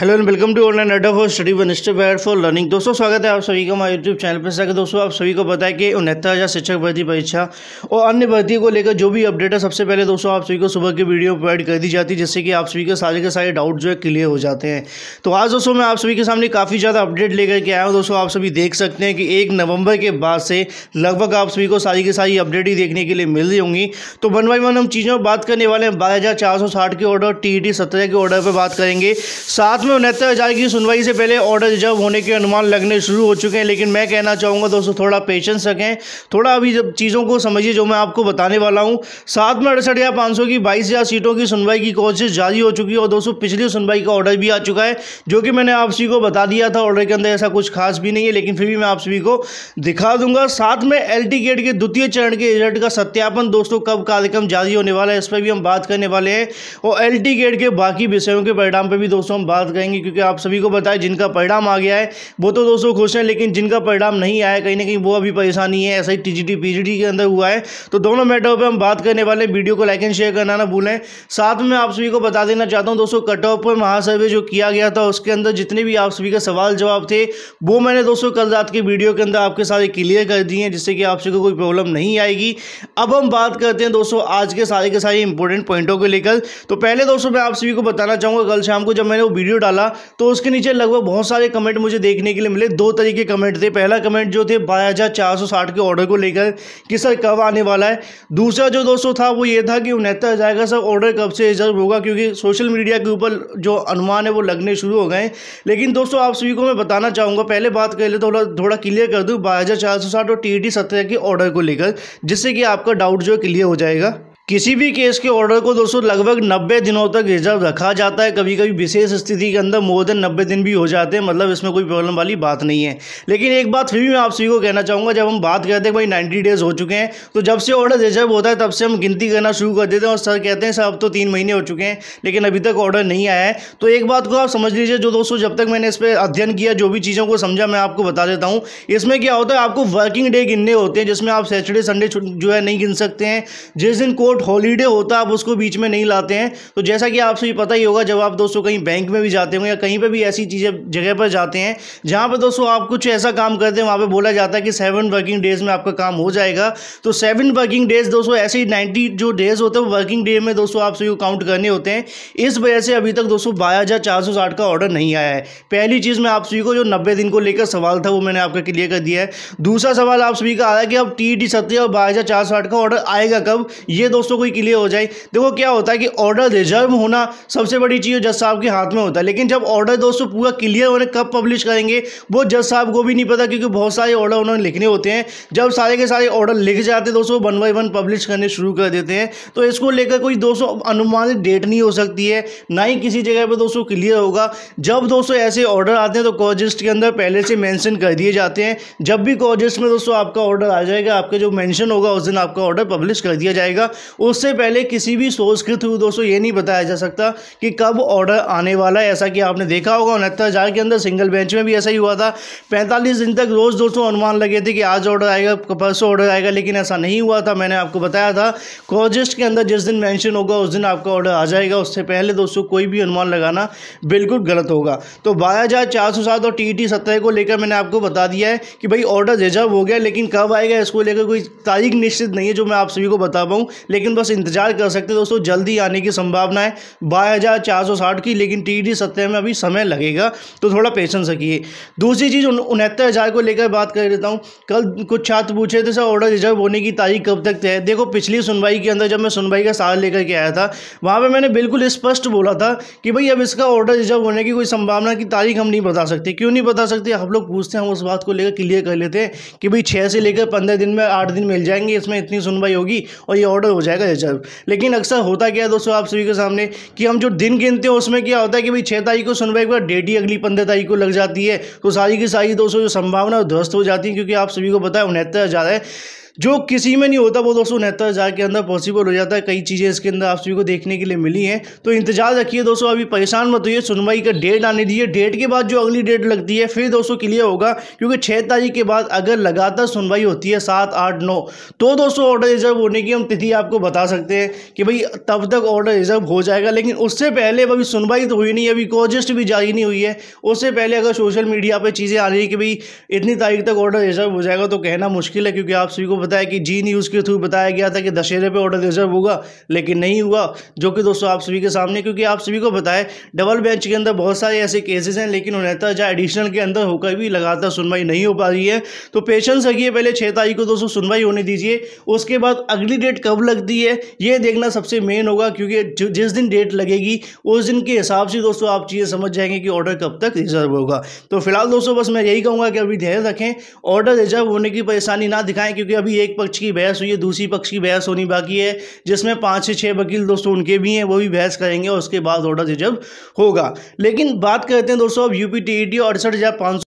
hello and welcome to online Adda for study one step ahead for learning दोस्तों स्वागत है आप सभी का हमारे यूट्यूब चैनल पर सके दोस्तों आप सभी को पता है कि उनहत्तर हज़ार शिक्षक भर्ती परीक्षा और अन्य भर्ती को लेकर जो भी अपडेट है सबसे पहले दोस्तों आप सभी को सुबह की वीडियो प्रोवाइड कर दी जाती है जिससे कि आप सभी के सारे के सारे डाउट जो है क्लियर हो जाते हैं तो आज दोस्तों मैं आप सभी के सामने काफ़ी ज़्यादा अपडेट लेकर के आया हूँ दोस्तों आप सभी देख सकते हैं कि एक नवंबर के बाद से लगभग आप सभी को सारी की सारी अपडेट ही देखने के लिए मिल रही होंगी तो वन बाई वन हम चीज़ों पर बात करने वाले हैं बारह के ऑर्डर टी ई के ऑर्डर पर बात करेंगे साथ में उनहत्तर हज़ार की सुनवाई से पहले ऑर्डर जब होने के अनुमान लगने शुरू हो चुके हैं लेकिन मैं कहना चाहूँगा दोस्तों थोड़ा पेशेंस रखें थोड़ा अभी जब चीज़ों को समझिए जो मैं आपको बताने वाला हूँ सात में अड़सठ हज़ार पाँच सौ की बाईस हज़ार सीटों की सुनवाई की कोशिश जारी हो चुकी है और दोस्तों पिछली सुनवाई का ऑर्डर भी आ चुका है जो कि मैंने आप सभी को बता दिया था ऑर्डर के अंदर ऐसा कुछ खास भी नहीं है लेकिन फिर भी मैं आप सभी को दिखा दूंगा साथ में एल गेट के द्वितीय चरण के रिजल्ट का सत्यापन दोस्तों कब कार्यक्रम जारी होने वाला है इस पर भी हम बात करने वाले हैं और एल गेट के बाकी विषयों के परिणाम पर भी दोस्तों हम बात सकेंगे क्योंकि आप सभी को बताएं जिनका परिणाम आ गया है वो तो दोस्तों खुश हैं लेकिन जिनका परिणाम नहीं आया कहीं ना कहीं वो अभी परेशानी है ऐसा ही टी जी टी के अंदर हुआ है तो दोनों मैटरों पर हम बात करने वाले वीडियो को लाइक एंड शेयर करना ना भूलें साथ में आप सभी को बता देना चाहता हूँ दोस्तों कट ऑफ पर महासर्वे जो किया गया था उसके अंदर जितने भी आप सभी के सवाल जवाब थे वो मैंने दोस्तों कल रात की वीडियो के अंदर आपके सारे क्लियर कर दिए हैं जिससे कि आप सभी को कोई प्रॉब्लम नहीं आएगी अब हम बात करते हैं दोस्तों आज के सारे के सारे इंपॉर्टेंट पॉइंटों को लेकर तो पहले दोस्तों मैं आप सभी को बताना चाहूंगा कल शाम को जब मैंने वो वीडियो डाला तो उसके नीचे लगभग बहुत सारे कमेंट मुझे देखने के लिए मिले दो तरीके कमेंट थे पहला कमेंट जो थे बारह हज़ार चार सौ साठ के ऑर्डर को लेकर कि सर कब आने वाला है दूसरा जो दोस्तों था वो ये था कि उनहत्तर हज़ार का सर ऑर्डर कब से रिजर्व होगा क्योंकि सोशल मीडिया के ऊपर जो अनुमान है वो लगने शुरू हो गए लेकिन दोस्तों आप सभी को मैं बताना चाहूँगा पहले बात कर ले तो थोड़ा क्लियर कर दूँ बारह हज़ार चार सौ साठ और टी ई टी सत्रह के ऑर्डर को लेकर जिससे कि आपका डाउट जो क्लियर हो जाएगा किसी भी केस के ऑर्डर को दोस्तों लगभग 90 दिनों तक रिजर्व रखा जाता है कभी कभी विशेष स्थिति के अंदर मोर देन 90 दिन भी हो जाते हैं मतलब इसमें कोई प्रॉब्लम वाली बात नहीं है लेकिन एक बात फिर भी मैं आप सभी को कहना चाहूँगा जब हम बात करते हैं भाई 90 डेज हो चुके हैं तो जब से ऑर्डर रिजर्व होता है तब से हम गिनती करना शुरू कर देते हैं और सर कहते हैं सर अब तो तीन महीने हो चुके हैं लेकिन अभी तक ऑर्डर नहीं आया है तो एक बात को आप समझ लीजिए जो दोस्तों जब तक मैंने इस पर अध्ययन किया जो भी चीज़ों को समझा मैं आपको बता देता हूँ इसमें क्या होता है आपको वर्किंग डे गिनने होते हैं जिसमें आप सैटरडे संडे जो है नहीं गिन सकते हैं जिस दिन कोर्ट कोर्ट हॉलीडे होता है आप उसको बीच में नहीं लाते हैं तो जैसा कि आप सभी पता ही होगा जब आप दोस्तों कहीं बैंक में भी जाते होंगे या कहीं पर भी ऐसी चीज़ें जगह पर जाते हैं जहाँ पर दोस्तों आप कुछ ऐसा काम करते हैं वहाँ पर बोला जाता है कि सेवन वर्किंग डेज़ में आपका काम हो जाएगा तो सेवन वर्किंग डेज़ दोस्तों ऐसे ही नाइन्टी जो डेज़ होते हैं वर्किंग डे में दोस्तों आप सभी को काउंट करने होते हैं इस वजह से अभी तक दोस्तों बारह का ऑर्डर नहीं आया है पहली चीज़ मैं आप सभी को जो नब्बे दिन को लेकर सवाल था वो मैंने आपका क्लियर कर दिया है दूसरा सवाल आप सभी का आया कि अब टी डी e सत्तर और बारह का ऑर्डर आएगा कब ये दोस्तों दोस्तों कोई क्लियर हो जाए देखो क्या होता है कि ऑर्डर रिजर्व होना सबसे बड़ी चीज़ जज साहब के हाथ में होता है लेकिन जब ऑर्डर दोस्तों पूरा क्लियर होने कब पब्लिश करेंगे वो जज साहब को भी नहीं पता क्योंकि बहुत सारे ऑर्डर उन्होंने लिखने होते हैं जब सारे के सारे ऑर्डर लिख जाते हैं दोस्तों वन बाई वन पब्लिश करने शुरू कर देते हैं तो इसको लेकर कोई दोस्तों अनुमानित डेट नहीं हो सकती है ना ही किसी जगह पर दोस्तों क्लियर होगा जब दोस्तों ऐसे ऑर्डर आते हैं तो कॉजिस्ट के अंदर पहले से मैंशन कर दिए जाते हैं जब भी कॉजिस्ट में दोस्तों आपका ऑर्डर आ जाएगा आपका जो मैंशन होगा उस दिन आपका ऑर्डर पब्लिश कर दिया जाएगा उससे पहले किसी भी सोर्स के थ्रू दोस्तों ये नहीं बताया जा सकता कि कब ऑर्डर आने वाला है ऐसा कि आपने देखा होगा उनहत्तर हज़ार के अंदर सिंगल बेंच में भी ऐसा ही हुआ था पैंतालीस दिन तक रोज़ दोस्तों अनुमान लगे थे कि आज ऑर्डर आएगा परसों ऑर्डर आएगा लेकिन ऐसा नहीं हुआ था मैंने आपको बताया था कॉजिस्ट के अंदर जिस दिन मैंशन होगा उस दिन आपका ऑर्डर आ जाएगा उससे पहले दोस्तों कोई भी अनुमान लगाना बिल्कुल गलत होगा तो बारह हज़ार चार सौ सात और टी टी e को लेकर मैंने आपको बता दिया है कि भाई ऑर्डर रिजर्व हो गया लेकिन कब आएगा इसको लेकर कोई तारीख निश्चित नहीं है जो मैं आप सभी को बता पाऊँ लेकिन लेकिन बस इंतजार कर सकते हैं दोस्तों जल्दी आने की संभावना है बारह हज़ार चार सौ साठ की लेकिन टी डी सत्रह में अभी समय लगेगा तो थोड़ा पेशेंस रखिए दूसरी चीज़ उनहत्तर हज़ार को लेकर बात कर देता हूँ कल कुछ छात्र पूछे थे सर ऑर्डर रिजर्व होने की तारीख कब तक है देखो पिछली सुनवाई के अंदर जब मैं सुनवाई का सहारा लेकर के आया था वहाँ पर मैंने बिल्कुल स्पष्ट बोला था कि भाई अब इसका ऑर्डर रिजर्व होने की कोई संभावना की तारीख हम नहीं बता सकते क्यों नहीं बता सकते आप लोग पूछते हैं हम उस बात को लेकर क्लियर कर लेते हैं कि भाई छः से लेकर पंद्रह दिन में आठ दिन मिल जाएंगे इसमें इतनी सुनवाई होगी और ये ऑर्डर हो जाएगा लेकिन अक्सर होता क्या है दोस्तों आप सभी के सामने कि हम जो दिन गिनते हैं उसमें क्या होता है कि भाई छः तारीख को सुनवाई के बाद डेट ही अगली पंद्रह तारीख को लग जाती है तो सारी की सारी दोस्तों जो संभावना ध्वस्त हो जाती है क्योंकि आप सभी को पता है उनहत्तर हज़ार है जो किसी में नहीं होता वो तो दोस्तों उनहत्तर हज़ार के अंदर पॉसिबल हो जाता है कई चीज़ें इसके अंदर आप सभी को देखने के लिए मिली हैं तो इंतजार रखिए दोस्तों अभी परेशान मत होइए सुनवाई का डेट आने दीजिए डेट के बाद जो अगली डेट लगती है फिर दोस्तों क्लियर होगा क्योंकि छः तारीख के बाद अगर लगातार सुनवाई होती है सात आठ नौ तो दोस्तों ऑर्डर रिजर्व होने की हम तिथि आपको बता सकते हैं कि भाई तब तक ऑर्डर रिजर्व हो जाएगा लेकिन उससे पहले अभी सुनवाई तो हुई नहीं अभी कोजिस्ट भी जारी नहीं हुई है उससे पहले अगर सोशल मीडिया पर चीज़ें आ रही है कि भाई इतनी तारीख तक ऑर्डर रिजर्व हो जाएगा तो कहना मुश्किल है क्योंकि आप सभी को बताया कि जी न्यूज़ के थ्रू बताया गया था कि दशहरे पे ऑर्डर रिजर्व होगा लेकिन नहीं हुआ जो कि दोस्तों आप सभी के सामने क्योंकि आप सभी को बताए डबल बेंच के अंदर बहुत सारे ऐसे केसेस हैं लेकिन उन्हें तो या एडिशनल के अंदर होकर भी लगातार सुनवाई नहीं हो पा रही है तो पेशेंस रखिए पहले छः तारीख को दोस्तों सुनवाई होने दीजिए उसके बाद अगली डेट कब लगती है ये देखना सबसे मेन होगा क्योंकि जिस दिन डेट लगेगी उस दिन के हिसाब से दोस्तों आप चीज़ें समझ जाएंगे कि ऑर्डर कब तक रिजर्व होगा तो फिलहाल दोस्तों बस मैं यही कहूँगा कि अभी ध्यान रखें ऑर्डर रिजर्व होने की परेशानी ना दिखाएं क्योंकि अभी अभी एक पक्ष की बहस हुई है दूसरी पक्ष की बहस होनी बाकी है जिसमें पाँच से छः वकील दोस्तों उनके भी हैं वो भी बहस करेंगे और उसके बाद ऑर्डर जब होगा लेकिन बात करते हैं दोस्तों अब U P T E T अड़सठ हज़ार पाँच सौ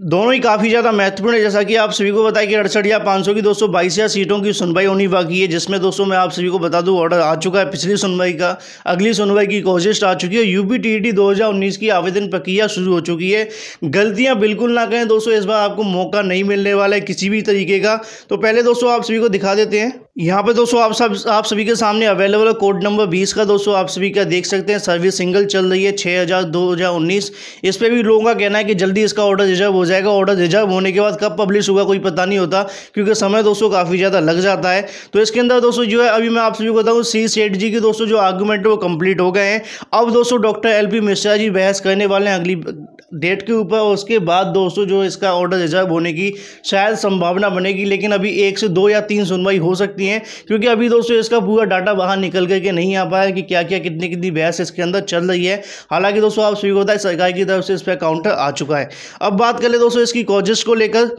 दोनों ही काफ़ी ज़्यादा महत्वपूर्ण है जैसा कि आप सभी को बताया कि अड़सठ या पाँच की दोस्तों बाईस या सीटों की सुनवाई होनी बाकी है जिसमें दोस्तों मैं आप सभी को बता दूं ऑर्डर आ चुका है पिछली सुनवाई का अगली सुनवाई की कोशिश आ चुकी है यू पी टी की आवेदन प्रक्रिया शुरू हो चुकी है गलतियाँ बिल्कुल ना करें दोस्तों इस बार आपको मौका नहीं मिलने वाला है किसी भी तरीके का तो पहले दोस्तों आप सभी को दिखा देते हैं यहाँ पे दोस्तों आप सब आप सभी के सामने अवेलेबल है कोड नंबर 20 का दोस्तों आप सभी का देख सकते हैं सर्विस सिंगल चल रही है छः हज़ार दो हज़ार उन्नीस इस पर भी लोगों का कहना है कि जल्दी इसका ऑर्डर रिजर्व हो जाएगा ऑर्डर रिजर्व होने के बाद कब पब्लिश होगा कोई पता नहीं होता क्योंकि समय दोस्तों काफ़ी ज़्यादा लग जाता है तो इसके अंदर दोस्तों जो है अभी मैं आप सभी को बताऊँ सी सेठ जी के दोस्तों जो आर्गूमेंट वो कम्प्लीट हो गए हैं अब दोस्तों डॉक्टर एल मिश्रा जी बहस करने वाले हैं अगली डेट के ऊपर और उसके बाद दोस्तों जो इसका ऑर्डर रिजर्व होने की शायद संभावना बनेगी लेकिन अभी एक से दो या तीन सुनवाई हो सकती चुकी हैं क्योंकि अभी दोस्तों इसका पूरा डाटा बाहर निकल करके नहीं आ पाया कि क्या क्या कितनी कितनी बहस इसके अंदर चल रही है हालांकि दोस्तों आप स्वीकृत सरकार की तरफ से इस पर काउंटर आ चुका है अब बात कर ले दोस्तों इसकी कॉजेस को लेकर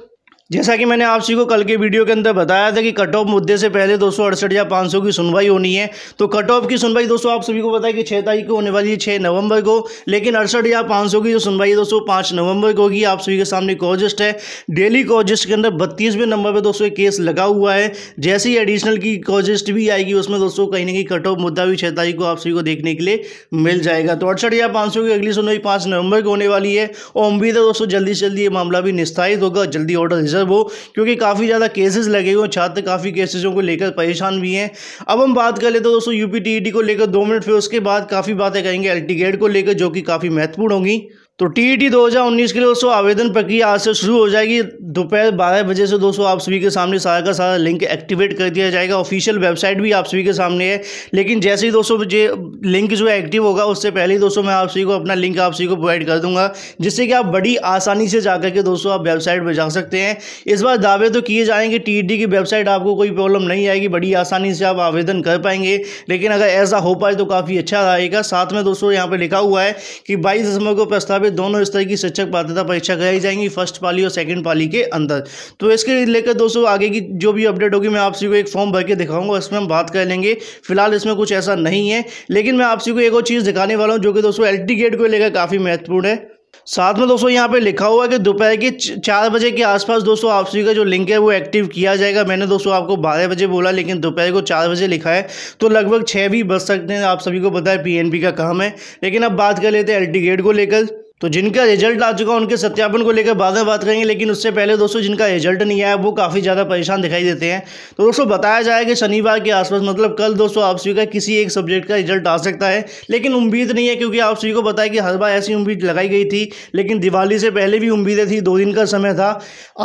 जैसा कि मैंने आप सभी को कल के वीडियो के अंदर बताया था कि कट ऑफ मुद्दे से पहले दो या पाँच की सुनवाई होनी है तो कट ऑफ की सुनवाई दोस्तों आप सभी को पता है कि छः तारीख को होने वाली है छः नवंबर को लेकिन अड़सठ या पाँच की जो सुनवाई है दोस्तों पाँच नवंबर को होगी आप सभी के सामने कॉजिस्ट है डेली कॉजिस्ट के अंदर बत्तीसवें नंबर पर दोस्तों केस लगा हुआ है जैसे ही एडिशनल की कॉजिस्ट भी आएगी उसमें दोस्तों कहीं ना कहीं कट ऑफ मुद्दा भी छः तारीख को आप सभी को देखने के लिए मिल जाएगा तो अड़सठ या पाँच की अगली सुनवाई पाँच नवंबर को होने वाली है और उम्मीद है दोस्तों जल्दी से जल्दी ये मामला भी निस्तारित होगा जल्दी ऑर्डर प्रोफेसर वो क्योंकि काफ़ी ज़्यादा केसेस लगे हुए छात्र काफ़ी केसेसों को लेकर परेशान भी हैं अब हम बात कर लेते तो हैं दोस्तों यू e को लेकर दो मिनट फिर उसके बाद काफ़ी बातें कहेंगे एल को लेकर जो कि काफ़ी महत्वपूर्ण होंगी तो टी टी दो के लिए दोस्तों आवेदन प्रक्रिया आज से शुरू हो जाएगी दोपहर बारह बजे से दोस्तों आप सभी के सामने सारा का सारा लिंक एक्टिवेट कर दिया जाएगा ऑफिशियल वेबसाइट भी आप सभी के सामने है लेकिन जैसे ही दोस्तों ये लिंक जो है एक्टिव होगा उससे पहले ही दोस्तों मैं आप सभी को अपना लिंक आप सभी को प्रोवाइड कर दूंगा जिससे कि आप बड़ी आसानी से जा करके दोस्तों आप वेबसाइट पर जा सकते हैं इस बार दावे तो किए जाएंगे टी टी की वेबसाइट आपको कोई प्रॉब्लम नहीं आएगी बड़ी आसानी से आप आवेदन कर पाएंगे लेकिन अगर ऐसा हो पाए तो काफ़ी अच्छा रहेगा साथ में दोस्तों यहाँ पर लिखा हुआ है कि बाईस दिसंबर को प्रस्तावित पे दोनों स्तर की शिक्षक पात्रता परीक्षा कराई जाएंगी फर्स्ट पाली और सेकंड पाली के अंदर तो इसके लेकर दोस्तों आगे की जो भी अपडेट होगी मैं आप सभी को एक फॉर्म भर के दिखाऊंगा इसमें हम बात कर लेंगे फिलहाल इसमें कुछ ऐसा नहीं है लेकिन मैं आप सभी को एक और चीज़ दिखाने वाला हूँ जो कि दोस्तों एल गेट को लेकर काफ़ी महत्वपूर्ण है साथ में दोस्तों यहाँ पे लिखा हुआ है कि दोपहर के चार बजे के आसपास दोस्तों आप सभी का जो लिंक है वो एक्टिव किया जाएगा मैंने दोस्तों आपको बारह बजे बोला लेकिन दोपहर को चार बजे लिखा है तो लगभग छः भी बज सकते हैं आप सभी को पता है पीएनपी का काम है लेकिन अब बात कर लेते हैं एल गेट को लेकर तो जिनका रिजल्ट आ चुका उनके सत्यापन को लेकर बाद में बात करेंगे लेकिन उससे पहले दोस्तों जिनका रिजल्ट नहीं आया वो काफ़ी ज़्यादा परेशान दिखाई देते हैं तो दोस्तों बताया जाए कि शनिवार के आसपास मतलब कल दोस्तों आप सभी का किसी एक सब्जेक्ट का रिजल्ट आ सकता है लेकिन उम्मीद नहीं है क्योंकि आप सभी को बताया कि हर बार ऐसी उम्मीद लगाई गई थी लेकिन दिवाली से पहले भी उम्मीदें थी दो दिन का समय था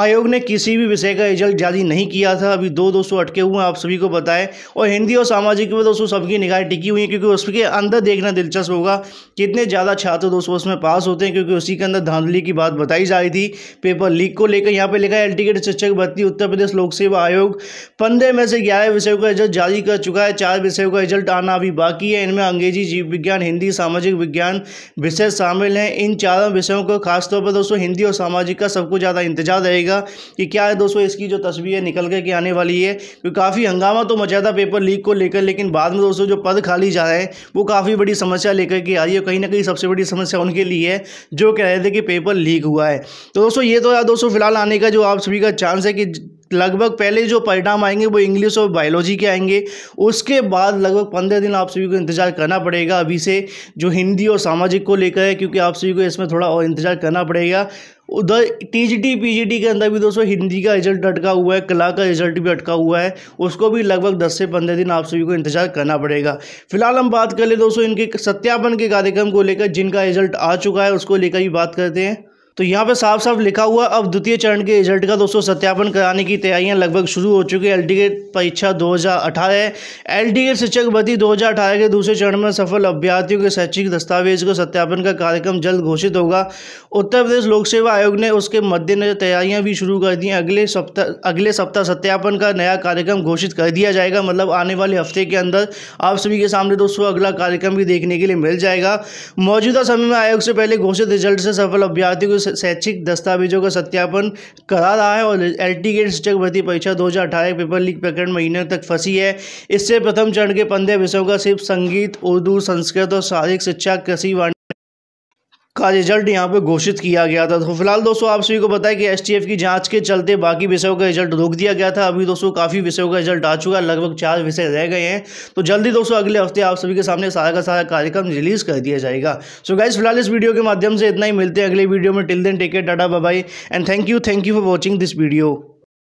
आयोग ने किसी भी विषय का रिजल्ट जारी नहीं किया था अभी दो दोस्तों अटके हुए हैं आप सभी को बताएं और हिंदी और सामाजिक में दोस्तों सबकी निगाहें टिकी हुई हैं क्योंकि उसके अंदर देखना दिलचस्प होगा कितने ज़्यादा छात्र दोस्तों उसमें पास होते होते हैं क्योंकि उसी के अंदर धांधली की बात बताई जा रही थी पेपर लीक को लेकर यहाँ पे लिखा है एल टी शिक्षक भर्ती उत्तर प्रदेश लोक सेवा आयोग पंद्रह में से ग्यारह विषयों का रिजल्ट जारी कर चुका है चार विषयों का रिजल्ट आना अभी बाकी है इनमें अंग्रेजी जीव विज्ञान हिंदी सामाजिक विज्ञान विषय शामिल हैं इन चारों विषयों को खासतौर पर दोस्तों हिंदी और सामाजिक का सबको ज़्यादा इंतजार रहेगा कि क्या है दोस्तों इसकी जो तस्वीरें निकल कर के आने वाली है क्योंकि काफ़ी हंगामा तो मचा था पेपर लीक को लेकर लेकिन बाद में दोस्तों जो पद खाली जा रहे हैं वो काफ़ी बड़ी समस्या लेकर के आ रही है कहीं ना कहीं सबसे बड़ी समस्या उनके लिए है जो कह रहे थे कि पेपर लीक हुआ है तो दोस्तों ये तो यार दोस्तों फिलहाल आने का जो आप सभी का चांस है कि लगभग पहले जो परिणाम आएंगे वो इंग्लिश और बायोलॉजी के आएंगे उसके बाद लगभग पंद्रह दिन आप सभी को इंतजार करना पड़ेगा अभी से जो हिंदी और सामाजिक को लेकर है क्योंकि आप सभी को इसमें थोड़ा और इंतजार करना पड़ेगा उधर टीजीटी पीजीटी के अंदर भी दोस्तों हिंदी का रिजल्ट अटका हुआ है कला का रिजल्ट भी अटका हुआ है उसको भी लगभग दस से पंद्रह दिन आप सभी को इंतजार करना पड़ेगा फिलहाल हम बात कर ले दोस्तों इनके सत्यापन के कार्यक्रम को लेकर जिनका रिजल्ट आ चुका है उसको लेकर ही बात करते हैं तो यहाँ पे साफ साफ लिखा हुआ अब द्वितीय चरण के रिजल्ट का दोस्तों सत्यापन कराने की तैयारियां लगभग शुरू हो चुकी है एल डी परीक्षा 2018 है एल गेट शिक्षक भर्ती 2018 के दूसरे चरण में सफल अभ्यर्थियों के शैक्षिक दस्तावेज को सत्यापन का कार्यक्रम जल्द घोषित होगा उत्तर प्रदेश लोक सेवा आयोग ने उसके मद्देनजर तैयारियां भी शुरू कर दी अगले सप्ताह अगले सप्ताह सत्यापन का नया कार्यक्रम घोषित कर दिया जाएगा मतलब आने वाले हफ्ते के अंदर आप सभी के सामने दोस्तों अगला कार्यक्रम भी देखने के लिए मिल जाएगा मौजूदा समय में आयोग से पहले घोषित रिजल्ट से सफल अभ्यर्थियों शैक्षिक दस्तावेजों का सत्यापन करा रहा है और एल टी गेट शिक्षक भर्ती परीक्षा 2018 पेपर लीक प्रकरण महीने तक फंसी है इससे प्रथम चरण के पंद्रह विषयों का सिर्फ संगीत उर्दू संस्कृत और शारीरिक शिक्षा कृषि का रिजल्ट यहाँ पे घोषित किया गया था तो फिलहाल दोस्तों आप सभी को बताया कि एसटीएफ की जांच के चलते बाकी विषयों का रिजल्ट रोक दिया गया था अभी दोस्तों काफ़ी विषयों का रिजल्ट आ चुका है लगभग चार विषय रह गए हैं तो जल्दी दोस्तों अगले हफ्ते आप सभी के सामने सारा का सारा कार्यक्रम रिलीज कर दिया जाएगा सो गाइज फिलहाल इस वीडियो के माध्यम से इतना ही मिलते हैं अगले वीडियो में till then take care bye bye and thank you thank you for watching this video